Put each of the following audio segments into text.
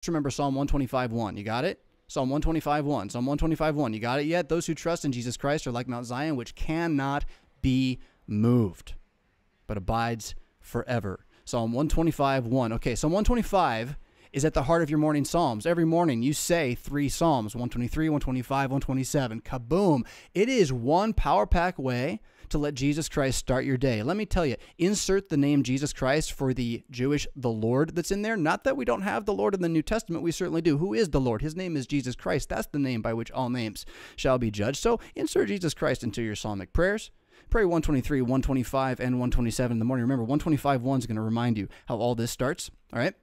Just remember Psalm 125 1. You got it? Psalm 125 1. Psalm 125 1. You got it yet? Those who trust in Jesus Christ are like Mount Zion, which cannot be moved, but abides forever. Psalm 125 1. Okay, Psalm 125 is at the heart of your morning psalms. Every morning you say three psalms 123, 125, 127. Kaboom! It is one power pack way to let Jesus Christ start your day. Let me tell you, insert the name Jesus Christ for the Jewish the Lord that's in there. Not that we don't have the Lord in the New Testament, we certainly do. Who is the Lord? His name is Jesus Christ. That's the name by which all names shall be judged. So insert Jesus Christ into your psalmic prayers. Pray 123, 125, and 127 in the morning. Remember, 125 1 is going to remind you how all this starts. All right?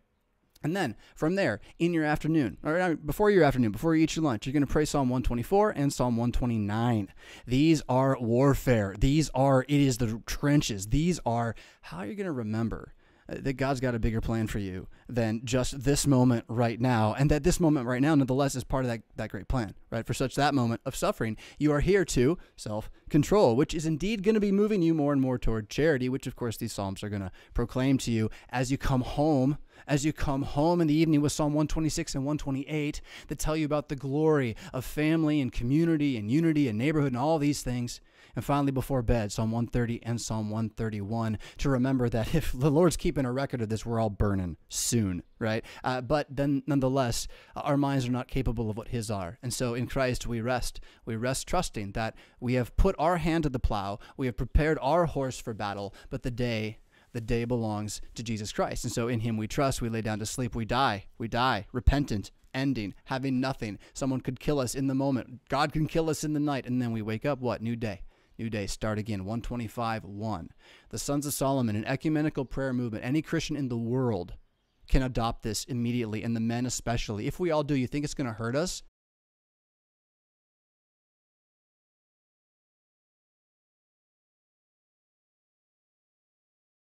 And then from there, in your afternoon, or uh, before your afternoon, before you eat your lunch, you're going to pray Psalm 124 and Psalm 129. These are warfare. These are, it is the trenches. These are how you're going to remember uh, that God's got a bigger plan for you than just this moment right now. And that this moment right now, nonetheless, is part of that, that great plan, right? For such that moment of suffering, you are here to self control, which is indeed going to be moving you more and more toward charity, which of course these Psalms are going to proclaim to you as you come home, as you come home in the evening with Psalm 126 and 128 that tell you about the glory of family and community and unity and neighborhood and all these things. And finally, before bed, Psalm 130 and Psalm 131 to remember that if the Lord's keeping a record of this, we're all burning soon, right? Uh, but then, nonetheless, our minds are not capable of what His are. And so in Christ, we rest. We rest trusting that we have put our hand to the plow, we have prepared our horse for battle, but the day, the day belongs to Jesus Christ. And so in him we trust, we lay down to sleep, we die, we die, repentant, ending, having nothing. Someone could kill us in the moment. God can kill us in the night, and then we wake up, what? New day. New day, start again. 125, 1. The Sons of Solomon, an ecumenical prayer movement, any Christian in the world can adopt this immediately, and the men especially. If we all do, you think it's going to hurt us?